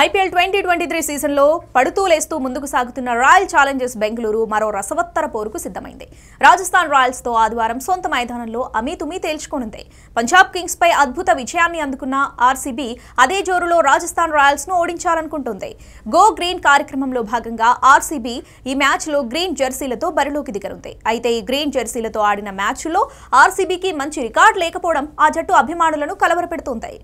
IPL twenty twenty three సీజన్లో పడుతూ లేస్తూ ముందుకు సాగుతున్న రాయల్ ఛాలెంజర్స్ బెంగళూరు మరో రసవత్తర పోరుకు సిద్ధమైంది రాజస్థాన్ రాయల్స్తో ఆదివారం సొంత మైదానంలో అమీతుమీ తేల్చుకోనుంది పంజాబ్ కింగ్స్పై అద్భుత విజయాన్ని అందుకున్న ఆర్సీబీ అదే జోరులో రాజస్థాన్ రాయల్స్ను ఓడించాలనుకుంటుంది గో గ్రీన్ కార్యక్రమంలో భాగంగా ఆర్సీబీ ఈ మ్యాచ్లో గ్రీన్ జెర్సీలతో బరిలోకి దిగనుంది అయితే ఈ గ్రీన్ జెర్సీలతో ఆడిన మ్యాచ్లో ఆర్సీబీకి మంచి రికార్డు లేకపోవడం ఆ జట్టు అభిమానులను కలవరపెడుతుంది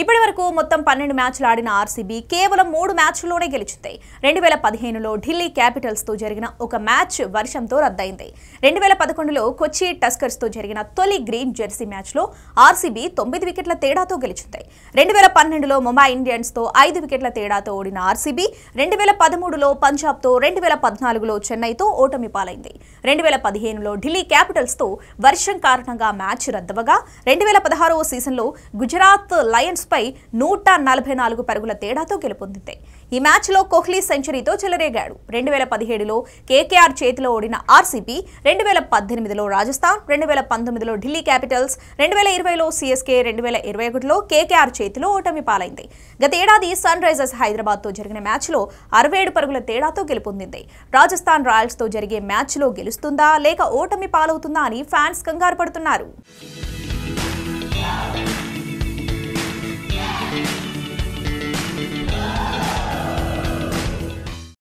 ఇప్పటి వరకు మొత్తం పన్నెండు మ్యాచ్లు ఆడిన ఆర్సీబీ కేవలం మూడు మ్యాచ్ల్లోనే గెలిచింది రెండు వేల పదిహేనులో ఢిల్లీ క్యాపిటల్స్తో జరిగిన ఒక మ్యాచ్ వర్షంతో రద్దయింది రెండు వేల పదకొండులో కొచ్చి టస్కర్స్తో జరిగిన తొలి గ్రీన్ జెర్సీ మ్యాచ్లో ఆర్సీబీ తొమ్మిది వికెట్ల తేడాతో గెలిచింది రెండు వేల పన్నెండులో ముంబై ఇండియన్స్తో ఐదు వికెట్ల తేడాతో ఓడిన ఆర్సీబీ రెండు వేల పదమూడులో పంజాబ్తో రెండు వేల పద్నాలుగులో చెన్నైతో ఓటమి పాలైంది రెండు వేల పదిహేనులో ఢిల్లీ క్యాపిటల్స్తో వర్షం కారణంగా మ్యాచ్ రద్దవగా రెండు వేల పదహారవ సీజన్లో గుజరాత్ లయన్స్ పై నూట నలభై నాలుగు పరుగుల తేడాతో గెలుపొందింది ఈ మ్యాచ్లో కోహ్లీ సెంచరీతో చెలరేగాడు రెండు వేల పదిహేడులో కేకేఆర్ చేతిలో ఓడిన ఆర్సీబీ రెండు వేల పద్దెనిమిదిలో రాజస్థాన్ రెండు వేల పంతొమ్మిదిలో ఢిల్లీ క్యాపిటల్స్ రెండు వేల ఇరవైలో సిఎస్కే రెండు వేల ఇరవై ఒకటిలో కేకేఆర్ చేతిలో ఓటమి పాలైంది గత ఏడాది సన్ రైజర్స్ హైదరాబాద్తో జరిగిన మ్యాచ్లో అరవై ఏడు పరుగుల తేడాతో గెలుపొందింది రాజస్థాన్ రాయల్స్తో జరిగే మ్యాచ్లో గెలుస్తుందా లేక ఓటమి పాలవుతుందా అని ఫ్యాన్స్ కంగారు పడుతున్నారు